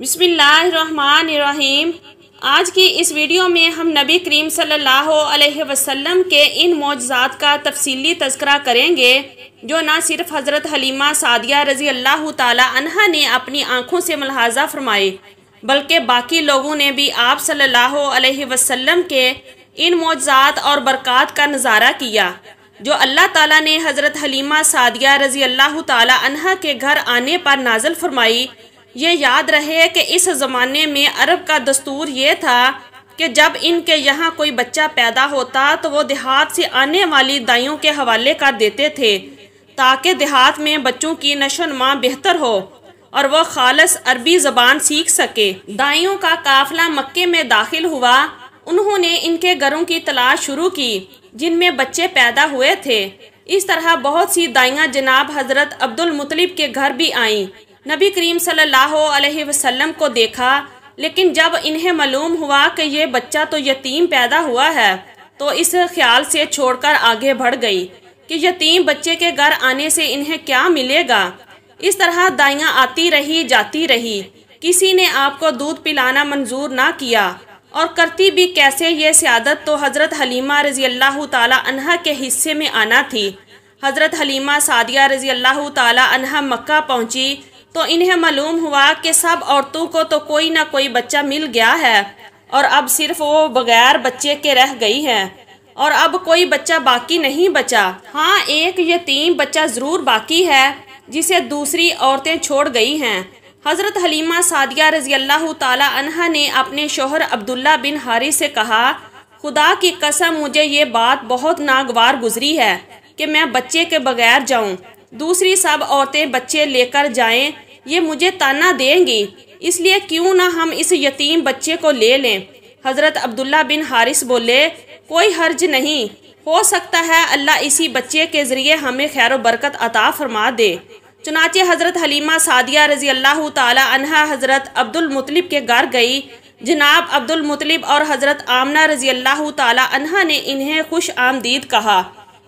बिस्मिल्लाहिर्रहमानिर्रहीम आज की इस वीडियो में हम नबी करीम सल्लल्लाहु अलैहि वसल्लम के इन मोजात का तफसीली तस्करा करेंगे जो ना सिर्फ हज़रत हलीमा सादिया रजी अल्लाह तहा ने अपनी आँखों से मलहाजा फरमाए बल्कि बाकी लोगों ने भी आप सल्लल्लाहु अलैहि वसल्लम के इन मोजात और बरक़ात का नज़ारा किया जो अल्लाह ताला ने हज़रत हलीमा सादिया रजी अल्लाह तहा के घर आने पर नाजल फरमाई ये याद रहे कि इस ज़माने में अरब का दस्तूर ये था कि जब इनके यहाँ कोई बच्चा पैदा होता तो वो देहात से आने वाली दाइयों के हवाले कर देते थे ताकि देहात में बच्चों की नशोनमा बेहतर हो और वह खालस अरबी ज़बान सीख सके दाइयों का काफिला मक्के में दाखिल हुआ उन्होंने इनके घरों की तलाश शुरू की जिनमें बच्चे पैदा हुए थे इस तरह बहुत सी दाइयाँ जनाब हज़रत अब्दुल मुतलिब के घर भी आईं नबी करीम सल्लल्लाहु अलैहि वसल्लम को देखा लेकिन जब इन्हें मालूम हुआ कि ये बच्चा तो यतीम पैदा हुआ है तो इस ख्याल से छोड़कर आगे बढ़ गई कि यतीम बच्चे के घर आने से इन्हें क्या मिलेगा इस तरह दाइयाँ आती रही जाती रही किसी ने आपको दूध पिलाना मंजूर ना किया और करती भी कैसे ये सियादत तो हज़रत हलीमा रज़ी अल्लाह तहा के हिस्से में आना थी हज़रत हलीमा सादिया रज़ी अल्लाह तह मक्का पहुँची तो इन्हें मालूम हुआ कि सब औरतों को तो कोई ना कोई बच्चा मिल गया है और अब सिर्फ वो बगैर बच्चे के रह गई है और अब कोई बच्चा बाकी नहीं बचा हाँ एक यतीम बच्चा ज़रूर बाकी है जिसे दूसरी औरतें छोड़ गई हैं हज़रत हलीमा सादिया रजी अल्लाह तहा ने अपने शोहर अब्दुल्ला बिन हारी से कहा खुदा की कसम मुझे ये बात बहुत नागवार गुजरी है कि मैं बच्चे के बगैर जाऊँ दूसरी सब औरतें बच्चे लेकर जाएं ये मुझे ताना देंगी इसलिए क्यों ना हम इस यतीम बच्चे को ले लें हज़रत अब्दुल्ला बिन हारिस बोले कोई हर्ज नहीं हो सकता है अल्लाह इसी बच्चे के ज़रिए हमें खैर बरकत अता फरमा दे चुनाचे हज़रत हलीमा सादिया रज़ी अल्लाह तहा हज़रत अब्दुलमतलब के घर गई जनाब अब्दुलमतलब और हज़रत आमना रज़ी अल्लाह तहा ने इन्हें खुश आमदीद कहा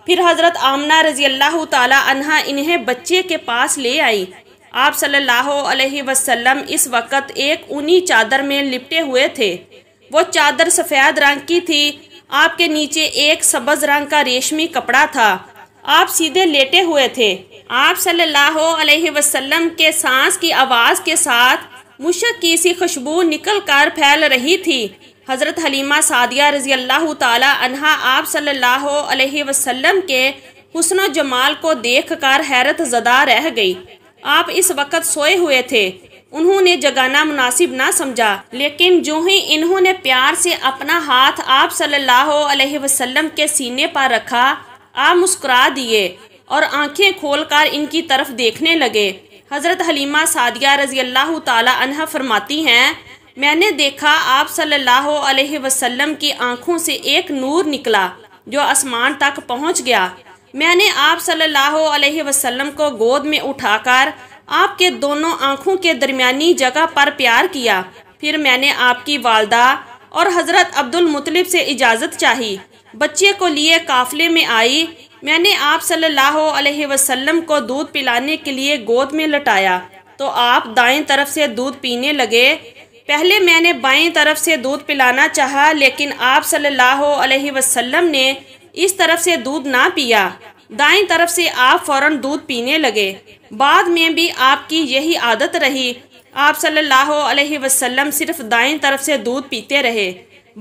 फिर हज़रत आमना रज़ी अल्लाह तहा इन्हें बच्चे के पास ले आई आप सल्लल्लाहु अलैहि वसल्लम इस वक्त एक ऊनी चादर में लिपटे हुए थे वो चादर सफ़ेद रंग की थी आपके नीचे एक सब्ज़ रंग का रेशमी कपड़ा था आप सीधे लेटे हुए थे आप सल्लल्लाहु अलैहि वसल्लम के सांस की आवाज़ के साथ मुशक की सी खुशबू निकल कर फैल रही थी हज़रत हलीमा सादिया रज़ी अल्लाह तहा आप सल्लल्लाहु अलैहि वसल्लम के हुसन जमाल को देख कर हैरत ज़दा रह गई आप इस वक्त सोए हुए थे उन्होंने जगाना मुनासिब ना समझा लेकिन जो ही इन्होंने प्यार से अपना हाथ आप सल्लल्लाहु अलैहि वसल्लम के सीने पर रखा आप मुस्कुरा दिए और आंखें खोलकर इनकी तरफ देखने लगे हज़रत हलीमा सादिया रजी अल्लाह तहा फरमाती हैं मैंने देखा आप सल्लल्लाहु अलैहि वसल्लम की आंखों से एक नूर निकला जो आसमान तक पहुँच गया मैंने आप सल्लल्लाहु अलैहि वसल्लम को गोद में उठाकर आपके दोनों आँखों के दरमियानी जगह पर प्यार किया फिर मैंने आपकी वालदा और हज़रत अब्दुल मुतलिब से इजाज़त चाही बच्चे को लिए काफ़िले में आई मैंने आप सल्लल्लाहु अलैहि वसल्लम को दूध पिलाने के लिए गोद में लटाया तो आप दाएं तरफ से दूध पीने लगे पहले मैंने बाएं तरफ से दूध पिलाना चाहा लेकिन आप सल्लल्लाहु अलैहि वसल्लम ने इस तरफ से दूध ना पिया दाएं तरफ से आप फौरन दूध पीने लगे बाद में भी आपकी यही आदत रही आप सल्लल्लाहु अलैहि वसल्लम सिर्फ दाएं तरफ से दूध पीते रहे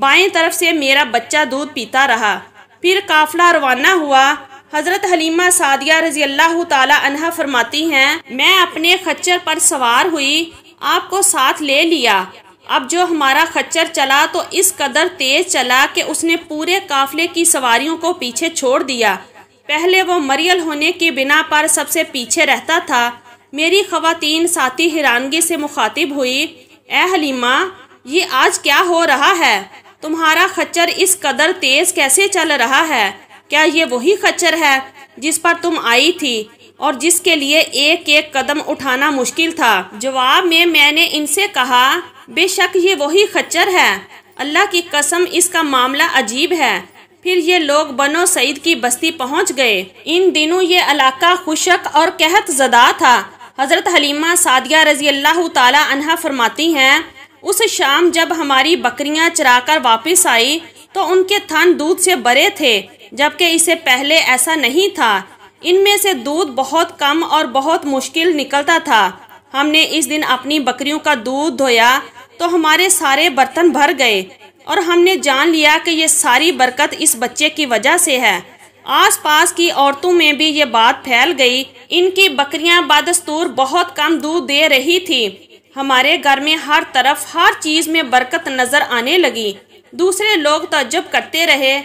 बाएं तरफ से मेरा बच्चा दूध पीता रहा फिर काफला रवाना हुआ हजरत हलीमा सादिया रजी अल्लाह तहा फरमाती हैं मैं अपने खच्चर पर सवार हुई आपको साथ ले लिया अब जो हमारा खच्चर चला तो इस कदर तेज चला कि उसने पूरे काफले की सवारियों को पीछे छोड़ दिया पहले वो मरियल होने की बिना पर सबसे पीछे रहता था मेरी खवतिन साथी हैरानगी से मुखातिब हुई ए हलीमा ये आज क्या हो रहा है तुम्हारा खच्चर इस कदर तेज कैसे चल रहा है क्या ये वही खच्चर है जिस पर तुम आई थी और जिसके लिए एक एक कदम उठाना मुश्किल था जवाब में मैंने इनसे कहा बेशक ये वही खच्चर है अल्लाह की कसम इसका मामला अजीब है फिर ये लोग बनो सईद की बस्ती पहुंच गए इन दिनों ये इलाका खुशक और कहत जदा था हज़रत हलीमा सादिया रजी अल्लाह तहा फरमाती हैं उस शाम जब हमारी बकरियां चराकर वापस आई तो उनके थन दूध से बड़े थे जबकि इसे पहले ऐसा नहीं था इनमें से दूध बहुत कम और बहुत मुश्किल निकलता था हमने इस दिन अपनी बकरियों का दूध धोया तो हमारे सारे बर्तन भर गए और हमने जान लिया कि ये सारी बरकत इस बच्चे की वजह से है आसपास की औरतों में भी ये बात फैल गई इनकी बकरियां बदस्तूर बहुत कम दूध दे रही थी हमारे घर में हर तरफ हर चीज़ में बरकत नज़र आने लगी दूसरे लोग तजब करते रहे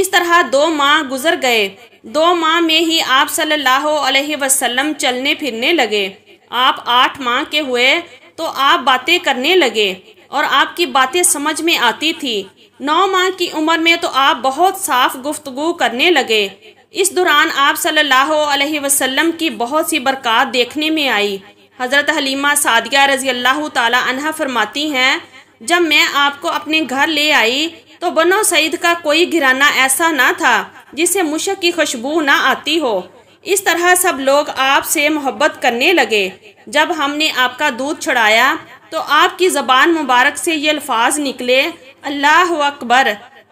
इस तरह दो माह गुजर गए दो माह में ही आप सल्लल्लाहु अलैहि वसल्लम चलने फिरने लगे आप आठ माह के हुए तो आप बातें करने लगे और आपकी बातें समझ में आती थी नौ माह की उम्र में तो आप बहुत साफ गुफ्तगु करने लगे इस दौरान आप सल्लल्लाहु अलैहि वसल्लम की बहुत सी बरक़ात देखने में आई हज़रत हलीमा सादिया रज़ी अल्लाह तला फरमाती हैं जब मैं आपको अपने घर ले आई तो बनो सईद का कोई घिराना ऐसा ना था जिसे मुशक की खुशबू ना आती हो इस तरह सब लोग आपसे मोहब्बत करने लगे जब हमने आपका दूध छुड़ाया तो आपकी ज़बान मुबारक से ये अल्फाज निकले अल्लाह अकबर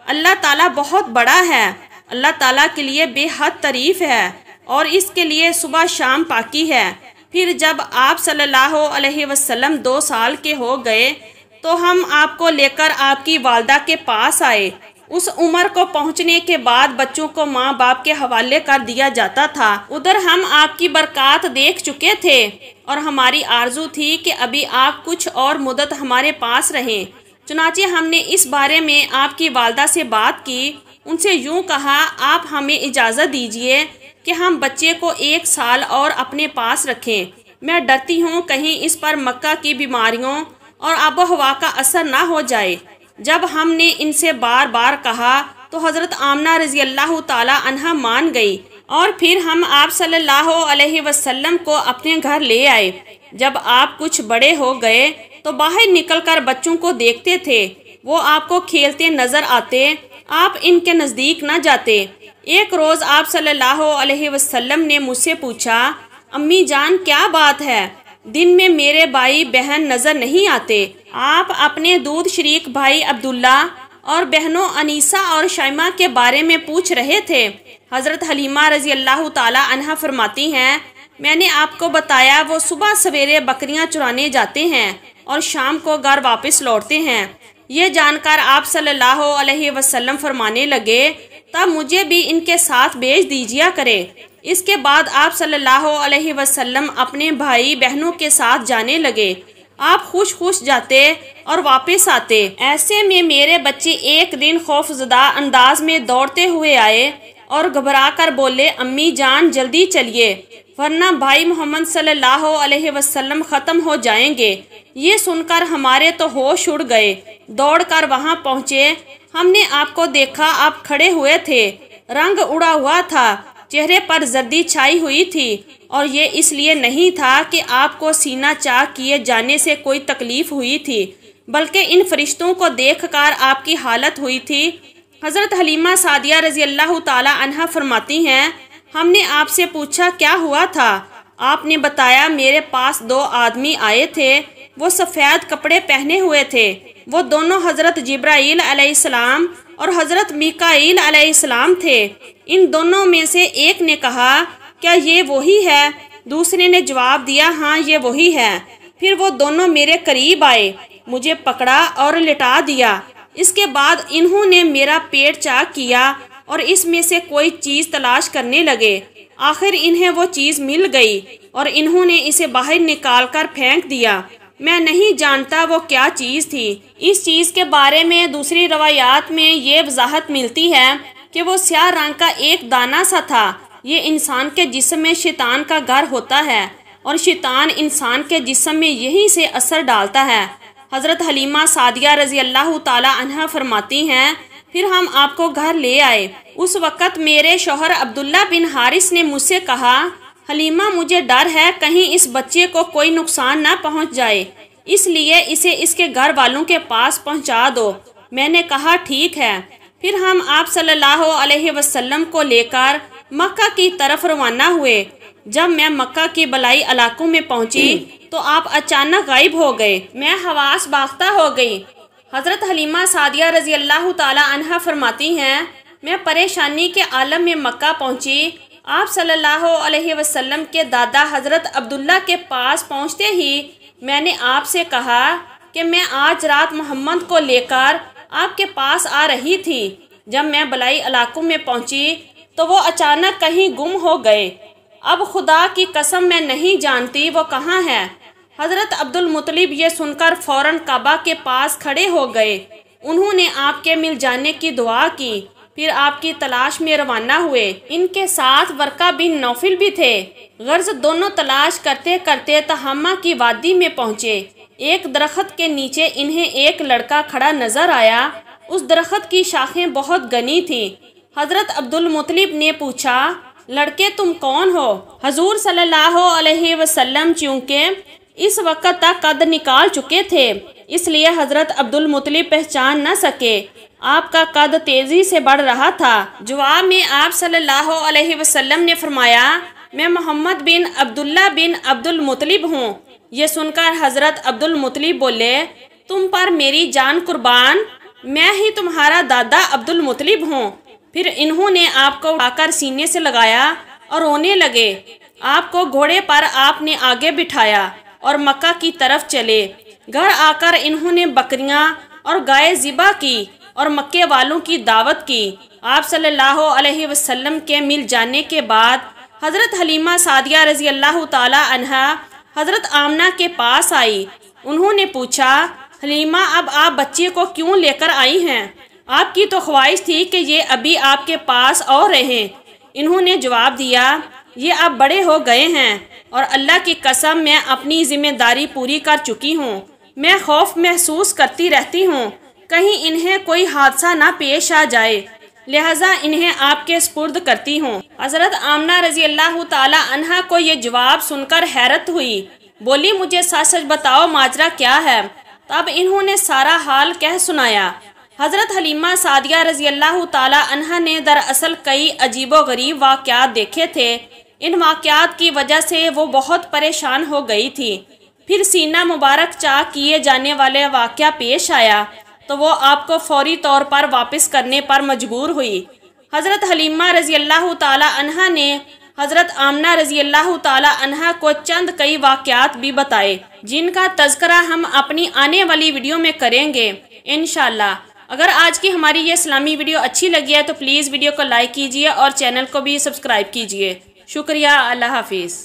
अल्लाह ताला बहुत बड़ा है अल्लाह ताला के लिए बेहद तरीफ है और इसके लिए सुबह शाम पाकी है फिर जब आप सल्लल्लाहु अलैहि वसल्लम दो साल के हो गए तो हम आपको लेकर आपकी वालदा के पास आए उस उम्र को पहुंचने के बाद बच्चों को माँ बाप के हवाले कर दिया जाता था उधर हम आपकी बरकत देख चुके थे और हमारी आरजू थी कि अभी आप कुछ और मुदत हमारे पास रहें चुनाचे हमने इस बारे में आपकी वालदा से बात की उनसे यूं कहा आप हमें इजाज़त दीजिए कि हम बच्चे को एक साल और अपने पास रखें मैं डरती हूँ कहीं इस पर मक्का की बीमारियों और आबो हवा का असर ना हो जाए जब हमने इनसे बार बार कहा तो हज़रत आमना रजी अल्लाह तहा मान गई और फिर हम आप सल्लल्लाहु अलैहि वसल्लम को अपने घर ले आए जब आप कुछ बड़े हो गए तो बाहर निकलकर बच्चों को देखते थे वो आपको खेलते नज़र आते आप इनके नज़दीक न जाते एक रोज़ आप सल्लल्लाहु अलैहि वसल्लम ने मुझसे पूछा अम्मी जान क्या बात है दिन में मेरे भाई बहन नज़र नहीं आते आप अपने दूध शरीक भाई अब्दुल्ला और बहनों अनीसा और शाइमा के बारे में पूछ रहे थे हज़रत हलीमा रज़ी अल्लाह तहा फरमाती हैं मैंने आपको बताया वो सुबह सवेरे बकरियां चुराने जाते हैं और शाम को घर वापस लौटते हैं ये जानकर आप सल्लल्लाहु अलैहि वसल्लम फरमाने लगे तब मुझे भी इनके साथ भेज दीजिया करे इसके बाद आप सल्लल्लाहु अलैहि वसल्लम अपने भाई बहनों के साथ जाने लगे आप खुश खुश जाते और वापस आते ऐसे में मेरे बच्चे एक दिन खौफजदा अंदाज में दौड़ते हुए आए और घबरा कर बोले अम्मी जान जल्दी चलिए वरना भाई मोहम्मद सल्लल्लाहु अलैहि वसल्लम ख़त्म हो जाएंगे ये सुनकर हमारे तो होश उड़ गए दौड़कर वहाँ पहुँचे हमने आपको देखा आप खड़े हुए थे रंग उड़ा हुआ था चेहरे पर जर्दी छाई हुई थी और ये इसलिए नहीं था कि आपको सीना चाक किए जाने से कोई तकलीफ़ हुई थी बल्कि इन फरिश्तों को देखकर आपकी हालत हुई थी हज़रत हलीमा सादिया रजी अल्लाह तहा फरमाती हैं हमने आपसे पूछा क्या हुआ था आपने बताया मेरे पास दो आदमी आए थे वो सफ़ेद कपड़े पहने हुए थे वो दोनों हज़रत जब्राईल अलैहिस्सलाम और हज़रत मीकाईल अलैहिस्सलाम थे इन दोनों में से एक ने कहा क्या ये वही है दूसरे ने जवाब दिया हाँ ये वही है फिर वो दोनों मेरे करीब आए मुझे पकड़ा और लिटा दिया इसके बाद इन्होंने मेरा पेट चाक किया और इसमें से कोई चीज़ तलाश करने लगे आखिर इन्हें वो चीज़ मिल गई और इन्होंने इसे बाहर निकाल कर फेंक दिया मैं नहीं जानता वो क्या चीज़ थी इस चीज़ के बारे में दूसरी रवायात में ये वजाहत मिलती है कि वो स्याह रंग का एक दाना सा था ये इंसान के जिसम में शैतान का घर होता है और शैतान इंसान के जिसम में यहीं से असर डालता है हज़रत हलीमा सादिया रज़ी अल्लाह तह फरमाती हैं फिर हम आपको घर ले आए उस वक़्त मेरे शोहर अब्दुल्ला बिन हारिस ने मुझसे कहा हलीमा मुझे डर है कहीं इस बच्चे को कोई नुकसान ना पहुंच जाए इसलिए इसे इसके घर वालों के पास पहुंचा दो मैंने कहा ठीक है फिर हम आप सल्लल्लाहु अलैहि वसल्लम को लेकर मक्का की तरफ रवाना हुए जब मैं मक्का के बलाई इलाकों में पहुंची तो आप अचानक गायब हो गए मैं हवास बाख्ता हो गई हज़रत हलीमा सादिया रजी अल्लाह तला फरमाती हैं मैं परेशानी के आलम में मक्का पहुंची आप सल्लल्लाहु अलैहि वसल्लम के दादा हज़रत अब्दुल्ला के पास पहुंचते ही मैंने आपसे कहा कि मैं आज रात मोहम्मद को लेकर आपके पास आ रही थी जब मैं बलाई इलाकों में पहुंची तो वो अचानक कहीं गुम हो गए अब खुदा की कसम मैं नहीं जानती वो कहाँ है हज़रत अब्दुल मुतलिब ये सुनकर फौरन काबा के पास खड़े हो गए उन्होंने आपके मिल जाने की दुआ की फिर आपकी तलाश में रवाना हुए इनके साथ वर्का बिन नौफिल भी थे गर्ज दोनों तलाश करते करते तहमा की वादी में पहुँचे एक दरख्त के नीचे इन्हें एक लड़का खड़ा नजर आया उस दरख्त की शाखें बहुत घनी थी हजरत अब्दुल मुतलिब ने पूछा लड़के तुम कौन हो हजूर सल्लाम अलैहि चूँकि इस वक्त तक कद निकाल चुके थे इसलिए हजरत अब्दुल मुतलिब पहचान न सके आपका कद तेज़ी से बढ़ रहा था जवाब में आप सल्लल्लाहु अलैहि वसल्लम ने फरमाया मैं मोहम्मद बिन अब्दुल्ला बिन अब्दुल मुतलिब हूँ ये सुनकर हज़रत अब्दुल मुतलिब बोले तुम पर मेरी जान कुर्बान मैं ही तुम्हारा दादा अब्दुल मुतलिब हूँ फिर इन्होंने आपको उठाकर सीने से लगाया और रोने लगे आपको घोड़े पर आपने आगे बिठाया और मक्का की तरफ चले घर आकर इन्होंने बकरियां और गाय ज़िबा की और मक्के वालों की दावत की आप सल्लल्लाहु अलैहि वसल्लम के मिल जाने के बाद हज़रत हलीमा सादिया रजी अल्लाह तहा हज़रत आमना के पास आई उन्होंने पूछा हलीमा अब आप बच्चे को क्यों लेकर आई हैं आपकी तो ख्वाहिश थी कि ये अभी आपके पास और रहें इन्होंने जवाब दिया ये अब बड़े हो गए हैं और अल्लाह की कसम मैं अपनी ज़िम्मेदारी पूरी कर चुकी हूँ मैं खौफ महसूस करती रहती हूँ कहीं इन्हें कोई हादसा ना पेश आ जाए लिहाजा इन्हें आपके स्पुर्द करती हूँ हज़रत आमना रजी अल्लाह तहा को ये जवाब सुनकर हैरत हुई बोली मुझे सच सच बताओ माजरा क्या है तब इन्होंने सारा हाल कह सुनाया हज़रत हलीमा सादिया रजी अल्लाह तहा ने दरअसल कई अजीबो गरीब वाक़ात देखे थे इन वाक़ात की वजह से वो बहुत परेशान हो गई थी फिर सीना मुबारक चाह किए जाने वाले वाक़ पेश आया तो वो आपको फौरी तौर पर वापस करने पर मजबूर हुई हज़रत हलीमा रज़ी अल्लाह तहा ने हज़रत आमना रज़ी अल्लाह तहा को चंद कई वाक़ात भी बताए जिनका तस्करा हम अपनी आने वाली वीडियो में करेंगे इन अगर आज की हमारी ये इस्लामी वीडियो अच्छी लगी है तो प्लीज़ वीडियो को लाइक कीजिए और चैनल को भी सब्सक्राइब कीजिए शुक्रिया अल्लाह हाफिज़